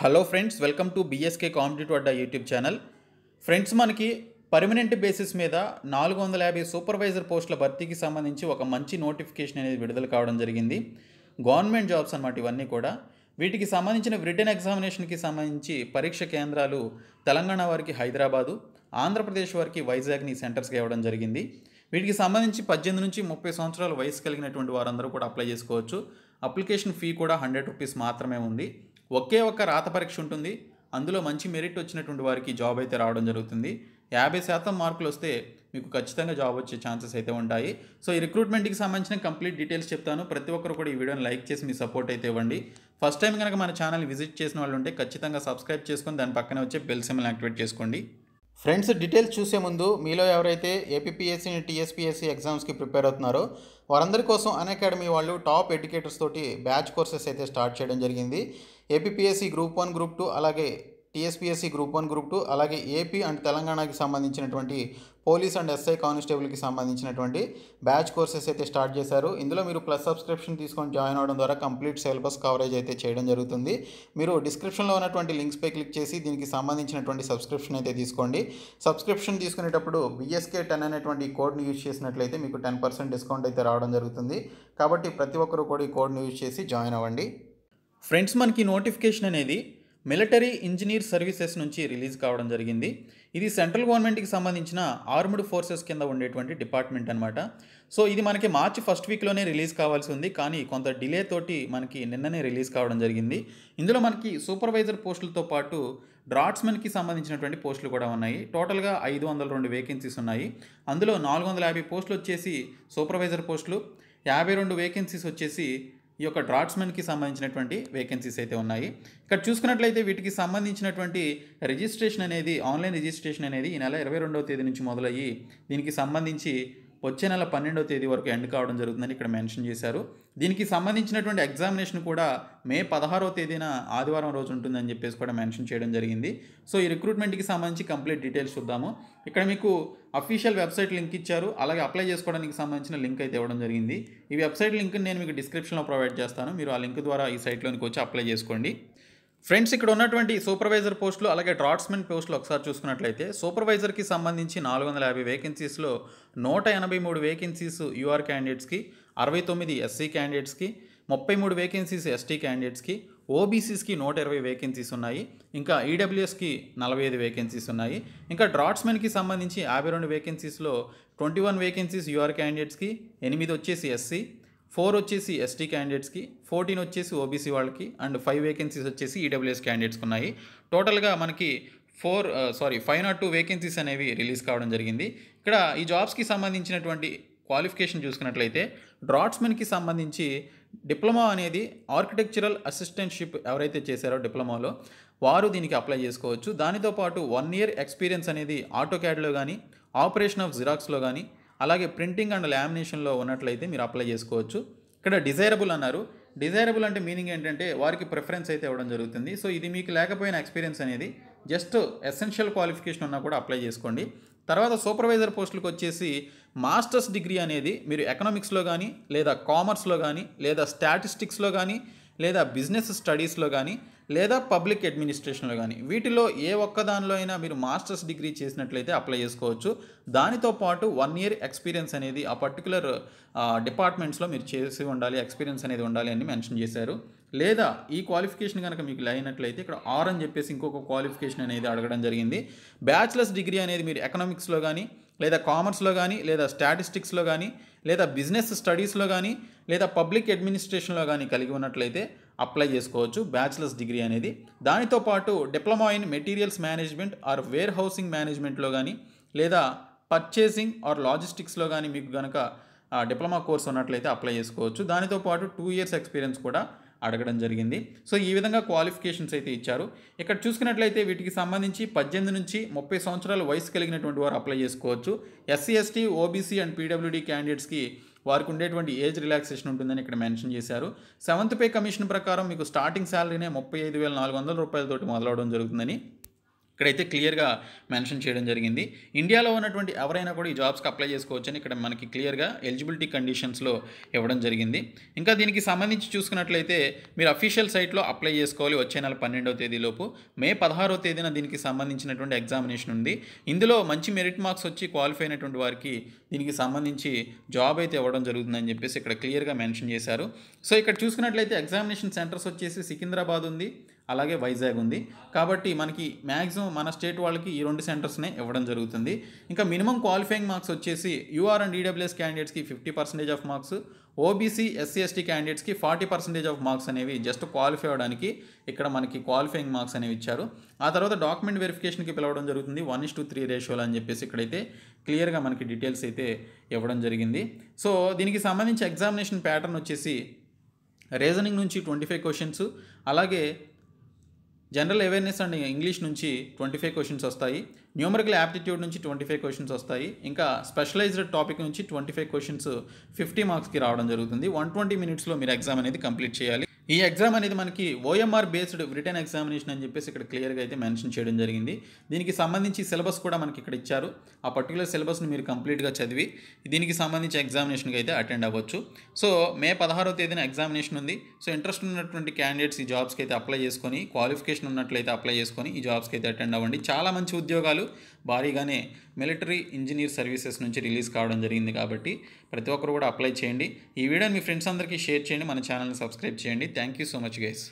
hello friends welcome to BSK competitive అడ్డా YouTube channel friends మనకి permanent basis మీద నాలుగు వందల యాభై సూపర్వైజర్ పోస్టుల భర్తీకి సంబంధించి ఒక మంచి నోటిఫికేషన్ అనేది విడుదల కావడం జరిగింది గవర్నమెంట్ జాబ్స్ అనమాట ఇవన్నీ కూడా వీటికి సంబంధించిన రిటర్న్ ఎగ్జామినేషన్కి సంబంధించి పరీక్ష కేంద్రాలు తెలంగాణ వారికి హైదరాబాదు ఆంధ్రప్రదేశ్ వారికి వైజాగ్ని సెంటర్స్కి ఇవ్వడం జరిగింది వీటికి సంబంధించి పద్దెనిమిది నుంచి ముప్పై సంవత్సరాల వయసు కలిగినటువంటి వారందరూ కూడా అప్లై చేసుకోవచ్చు అప్లికేషన్ ఫీ కూడా హండ్రెడ్ రూపీస్ మాత్రమే ఉంది ఒకే ఒక్క రాత పరీక్ష ఉంటుంది అందులో మంచి మెరిట్ వచ్చినటువంటి వారికి జాబ్ అయితే రావడం జరుగుతుంది యాభై శాతం మార్కులు వస్తే మీకు ఖచ్చితంగా జాబ్ వచ్చే ఛాన్సెస్ అయితే ఉంటాయి సో ఈ రిక్రూట్మెంట్కి సంబంధించిన కంప్లీట్ డీటెయిల్స్ చెప్తాను ప్రతి ఒక్కరు కూడా ఈ వీడియోని లైక్ చేసి మీ సపోర్ట్ అయితే ఇవ్వండి ఫస్ట్ టైం కనుక మన ఛానల్ విజిట్ చేసిన వాళ్ళు ఉంటే ఖచ్చితంగా సబ్స్క్రైబ్ చేసుకొని దాని పక్కనే వచ్చే బెల్ సిమ్ని యాక్టివేట్ చేసుకోండి ఫ్రెండ్స్ డీటెయిల్స్ చూసే ముందు మీలో ఎవరైతే ఏపీఎస్సీ టీఎస్పీఎస్సీ ఎగ్జామ్స్కి ప్రిపేర్ అవుతున్నారో వారందరి కోసం అన్ అకాడమీ వాళ్ళు టాప్ ఎడ్యుకేటర్స్ తోటి బ్యాచ్ కోర్సెస్ అయితే స్టార్ట్ చేయడం జరిగింది APPSC group one group two అలాగే TSPSC group one group two అలాగే ఏపీ అండ్ తెలంగాణకి సంబంధించినటువంటి పోలీస్ అండ్ ఎస్ఐ కానిస్టేబుల్కి సంబంధించినటువంటి బ్యాచ్ కోర్సెస్ అయితే స్టార్ట్ చేశారు ఇందులో మీరు ప్లస్ సబ్స్క్రిప్షన్ తీసుకొని జాయిన్ అవడం ద్వారా కంప్లీట్ సిలబస్ కవరేజ్ అయితే చేయడం జరుగుతుంది మీరు డిస్క్రిప్షన్లో ఉన్నటువంటి లింక్స్పై క్లిక్ చేసి దీనికి సంబంధించినటువంటి సబ్స్క్రిప్షన్ అయితే తీసుకోండి సబ్స్క్రిప్షన్ తీసుకునేటప్పుడు బిఎస్కే టెన్ అనేటువంటి కోడ్ని యూజ్ చేసినట్లయితే మీకు టెన్ పర్సెంట్ డిస్కౌంట్ అయితే రావడం జరుగుతుంది కాబట్టి ప్రతి ఒక్కరు కూడా ఈ కోడ్ని యూజ్ చేసి జాయిన్ అవ్వండి ఫ్రెండ్స్ మనకి నోటిఫికేషన్ అనేది మిలిటరీ ఇంజనీర్ సర్వీసెస్ నుంచి రిలీజ్ కావడం జరిగింది ఇది సెంట్రల్ గవర్నమెంట్కి సంబంధించిన ఆర్మ్డ్ ఫోర్సెస్ కింద ఉండేటువంటి డిపార్ట్మెంట్ అనమాట సో ఇది మనకి మార్చి ఫస్ట్ వీక్లోనే రిలీజ్ కావాల్సి ఉంది కానీ కొంత డిలే తోటి మనకి నిన్ననే రిలీజ్ కావడం జరిగింది ఇందులో మనకి సూపర్వైజర్ పోస్టులతో పాటు డ్రాట్స్మెన్కి సంబంధించినటువంటి పోస్టులు కూడా ఉన్నాయి టోటల్గా ఐదు వందల రెండు వేకెన్సీస్ ఉన్నాయి అందులో నాలుగు వందల యాభై పోస్టులు వచ్చేసి సూపర్వైజర్ పోస్టులు యాభై రెండు వేకెన్సీస్ వచ్చేసి ఈ యొక్క డ్రాట్స్మెన్కి సంబంధించినటువంటి వేకెన్సీస్ అయితే ఉన్నాయి ఇక్కడ చూసుకున్నట్లయితే వీటికి సంబంధించినటువంటి రిజిస్ట్రేషన్ అనేది ఆన్లైన్ రిజిస్ట్రేషన్ అనేది ఈ నెల ఇరవై రెండవ తేదీ నుంచి మొదలయ్యి దీనికి సంబంధించి వచ్చే నెల పన్నెండో తేదీ వరకు ఎండ్ కావడం జరుగుతుందని ఇక్కడ మెన్షన్ చేశారు దీనికి సంబంధించినటువంటి ఎగ్జామినేషన్ కూడా మే పదహారో తేదీన ఆదివారం రోజు ఉంటుందని చెప్పేసి కూడా మెన్షన్ చేయడం జరిగింది సో ఈ రిక్రూట్మెంట్కి సంబంధించి కంప్లీట్ డీటెయిల్స్ చూద్దాము ఇక్కడ మీకు అఫీషియల్ వెబ్సైట్ లింక్ ఇచ్చారు అలాగే అప్లై చేసుకోవడానికి సంబంధించిన లింక్ అయితే ఇవ్వడం జరిగింది ఈ వెబ్సైట్ లింక్ నేను మీకు డిస్క్రిప్షన్లో ప్రొవైడ్ చేస్తాను మీరు ఆ లింక్ ద్వారా ఈ సైట్లోనికి వచ్చి అప్లై చేసుకోండి ఫ్రెండ్స్ ఇక్కడ ఉన్నటువంటి సూపర్వైజర్ పోస్టులు అలాగే డ్రాట్స్మెన్ పోస్టులు ఒకసారి చూసుకున్నట్లయితే సూపర్వైజర్కి సంబంధించి నాలుగు వందల యాభై వేకెన్సీస్లో నూట ఎనభై మూడు వేకెన్సీస్ యూఆర్ క్యాండిడేట్స్కి అరవై తొమ్మిది ఎస్సీ క్యాండిడేట్స్కి ముప్పై మూడు వేకెన్సీస్ ఎస్టీ క్యాండిడేట్స్కి ఓబీసీస్కి నూట ఇరవై వేకెన్సీస్ ఉన్నాయి ఇంకా ఈడబ్ల్యూఎస్కి నలభై ఐదు వేకెన్సీస్ ఉన్నాయి ఇంకా డ్రాట్స్మెన్కి సంబంధించి యాభై రెండు వేకెన్సీస్లో ట్వంటీ వన్ వేకెన్సీస్ యూఆర్ క్యాండిడేట్స్కి ఎనిమిది వచ్చేసి ఎస్సీ ఫోర్ వచ్చేసి ఎస్టీ క్యాండిడేట్స్కి ఫోర్టీన్ వచ్చేసి ఓబీసీ వాళ్ళకి అండ్ ఫైవ్ వేకెన్సీస్ వచ్చేసి ఈడబ్ల్యూఎస్ క్యాండిడేట్స్కి ఉన్నాయి టోటల్గా మనకి four sorry five not two vacancies అనేవి రిలీజ్ కావడం జరిగింది ఇక్కడ ఈ జాబ్స్కి సంబంధించినటువంటి క్వాలిఫికేషన్ చూసుకున్నట్లయితే డ్రాట్స్మెన్కి సంబంధించి డిప్లొమా అనేది ఆర్కిటెక్చరల్ అసిస్టెంట్షిప్ ఎవరైతే చేశారో డిప్లొమాలో వారు దీనికి అప్లై చేసుకోవచ్చు దానితో పాటు వన్ ఇయర్ ఎక్స్పీరియన్స్ అనేది ఆటోక్యాడ్లో కానీ ఆపరేషన్ ఆఫ్ జిరాక్స్లో కానీ అలాగే ప్రింటింగ్ అండ్ లామినేషన్లో ఉన్నట్లయితే మీరు అప్లై చేసుకోవచ్చు ఇక్కడ డిజైరబుల్ అన్నారు డిజైరబుల్ అంటే మీనింగ్ ఏంటంటే వారికి ప్రిఫరెన్స్ అయితే ఇవ్వడం జరుగుతుంది సో ఇది మీకు లేకపోయిన ఎక్స్పీరియన్స్ అనేది జస్ట్ ఎసెన్షియల్ క్వాలిఫికేషన్ ఉన్నా కూడా అప్లై చేసుకోండి తర్వాత సూపర్వైజర్ పోస్టులకు వచ్చేసి మాస్టర్స్ డిగ్రీ అనేది మీరు ఎకనామిక్స్లో కానీ లేదా కామర్స్లో కానీ లేదా స్టాటిస్టిక్స్లో కానీ లేదా బిజినెస్ స్టడీస్లో కానీ లేదా పబ్లిక్ అడ్మినిస్ట్రేషన్లో కానీ వీటిలో ఏ ఒక్క దానిలో అయినా మీరు మాస్టర్స్ డిగ్రీ చేసినట్లయితే అప్లై చేసుకోవచ్చు దానితో పాటు వన్ ఇయర్ ఎక్స్పీరియన్స్ అనేది ఆ పర్టికులర్ డిపార్ట్మెంట్స్లో మీరు చేసి ఉండాలి ఎక్స్పీరియన్స్ అనేది ఉండాలి అని మెన్షన్ చేశారు లేదా ఈ క్వాలిఫికేషన్ కనుక మీకు అయినట్లయితే ఇక్కడ ఆర్ అని చెప్పేసి ఇంకొక క్వాలిఫికేషన్ అనేది అడగడం జరిగింది బ్యాచిలర్స్ డిగ్రీ అనేది మీరు ఎకనామిక్స్లో కానీ లేదా కామర్స్లో కానీ లేదా స్టాటిస్టిక్స్లో కానీ లేదా బిజినెస్ స్టడీస్లో కానీ లేదా పబ్లిక్ అడ్మినిస్ట్రేషన్లో కానీ కలిగి ఉన్నట్లయితే అప్లై చేసుకోవచ్చు బ్యాచిలర్స్ డిగ్రీ అనేది దానితో పాటు diploma in materials management or warehousing మేనేజ్మెంట్లో కానీ లేదా పర్చేసింగ్ ఆర్ లాజిస్టిక్స్లో కానీ మీకు కనుక డిప్లొమా కోర్స్ ఉన్నట్లయితే అప్లై చేసుకోవచ్చు దానితో పాటు టూ ఇయర్స్ ఎక్స్పీరియన్స్ కూడా అడగడం జరిగింది సో ఈ విధంగా క్వాలిఫికేషన్స్ అయితే ఇచ్చారు ఇక్కడ చూసుకున్నట్లయితే వీటికి సంబంధించి పద్దెనిమిది నుంచి ముప్పై సంవత్సరాల వయసు కలిగినటువంటి వారు అప్లై చేసుకోవచ్చు SC ST OBC and PWD క్యాండిడేట్స్కి వారికి ఉండేటువంటి ఏజ్ రిలాక్సేషన్ ఉంటుందని ఇక్కడ మెన్షన్ చేశారు సెవెంత్ పే కమిషన్ ప్రకారం మీకు స్టార్టింగ్ శాలరీనే ముప్పై ఐదు వేల నాలుగు వందల రూపాయలతోటి మొదలవడం జరుగుతుందని ఇక్కడైతే క్లియర్గా మెన్షన్ చేయడం జరిగింది ఇండియాలో ఉన్నటువంటి ఎవరైనా కూడా ఈ జాబ్స్కి అప్లై చేసుకోవచ్చని ఇక్కడ మనకి క్లియర్గా ఎలిజిబిలిటీ కండిషన్స్లో ఇవ్వడం జరిగింది ఇంకా దీనికి సంబంధించి చూసుకున్నట్లయితే మీరు అఫీషియల్ సైట్లో అప్లై చేసుకోవాలి వచ్చే నెల పన్నెండవ తేదీలోపు మే పదహారో తేదీన దీనికి సంబంధించినటువంటి ఎగ్జామినేషన్ ఉంది ఇందులో మంచి మెరిట్ మార్క్స్ వచ్చి క్వాలిఫై అయినటువంటి వారికి దీనికి సంబంధించి జాబ్ అయితే ఇవ్వడం జరుగుతుందని చెప్పేసి ఇక్కడ క్లియర్గా మెన్షన్ చేశారు సో ఇక్కడ చూసుకున్నట్లయితే ఎగ్జామినేషన్ సెంటర్స్ వచ్చేసి సికింద్రాబాద్ ఉంది అలాగే వైజాగ్ ఉంది కాబట్టి మనకి మ్యాక్సిమం మన స్టేట్ వాళ్ళకి ఈ రెండు సెంటర్స్నే ఇవ్వడం జరుగుతుంది ఇంకా మినిమం క్వాలిఫైయింగ్ మార్క్స్ వచ్చేసి యూఆర్ అండ్ ఈడబ్ల్యూఎస్ క్యాండిడేట్స్కి fifty percentage of marks OBC SC ST క్యాండిడేట్స్కి ఫార్టీ పర్సెంటేజ్ ఆఫ్ మార్క్స్ అనేవి జస్ట్ క్వాలిఫై అవ్వడానికి ఇక్కడ మనకి క్వాలిఫైయింగ్ మార్క్స్ అనేవి ఇచ్చారు ఆ తర్వాత డాక్యుమెంట్ వెరిఫికేషన్కి పిలవడం జరుగుతుంది వన్ ఇస్ టూ త్రీ రేషియోలు అని చెప్పేసి ఇక్కడైతే క్లియర్గా మనకి డీటెయిల్స్ అయితే ఇవ్వడం జరిగింది సో దీనికి సంబంధించి ఎగ్జామినేషన్ ప్యాటర్న్ వచ్చేసి రీజనింగ్ నుంచి ట్వంటీ ఫైవ్ క్వశ్చన్స్ అలాగే జనరల్ అవేర్నెస్ అండ్ ఇంగ్లీష్ నుంచి ట్వంటీ ఫైవ్ క్వశ్చన్స్ వస్తాయి న్యూమరికల్ యాప్టిట్యూడ్ నుంచి ట్వంటీ ఫైవ్ క్వశ్చన్స్ వస్తాయి ఇంకా స్పెషలైజ్డ్ టాపిక్ నుంచి ట్వంటీ ఫైవ్ క్వశ్చన్స్ ఫిఫ్టీ మార్క్స్కి రావడం జరుగుతుంది వన్ ట్వంటీ మినిట్స్లో మీరు ఎగ్జామ్ అనేది కంప్లీట్ చేయాలి ఈ ఎగ్జామ్ అనేది మనకి ఓఎంఆర్ బేస్డ్ రిటర్న్ ఎగ్జామినేషన్ అని చెప్పేసి ఇక్కడ క్లియర్గా అయితే మెన్షన్ చేయడం జరిగింది దీనికి సంబంధించి సిలబస్ కూడా మనకి ఇక్కడ ఇచ్చారు ఆ పర్టికులర్ సిలబస్ని మీరు కంప్లీట్గా చదివి దీనికి సంబంధించి ఎగ్జామినేషన్కి అయితే అటెండ్ అవ్వచ్చు సో మే పదహారో తేదీన ఎగ్జామినేషన్ ఉంది సో ఇంట్రెస్ట్ ఉన్నటువంటి క్యాండిడేట్స్ ఈ జాబ్స్కి అయితే అప్లై చేసుకొని క్వాలిఫికేషన్ ఉన్నట్లయితే అప్లై చేసుకొని ఈ జాబ్స్కి అయితే అటెండ్ అవ్వండి చాలా మంచి ఉద్యోగాలు భారీగానే మిలిటరీ ఇంజనీర్ సర్వీసెస్ నుంచి రిలీజ్ కావడం జరిగింది కాబట్టి ప్రతి ఒక్కరు కూడా అప్లై చేయండి ఈ వీడియోని మీ ఫ్రెండ్స్ అందరికీ షేర్ చేయండి మన ఛానల్ని సబ్స్క్రైబ్ చేయండి thank you so much guys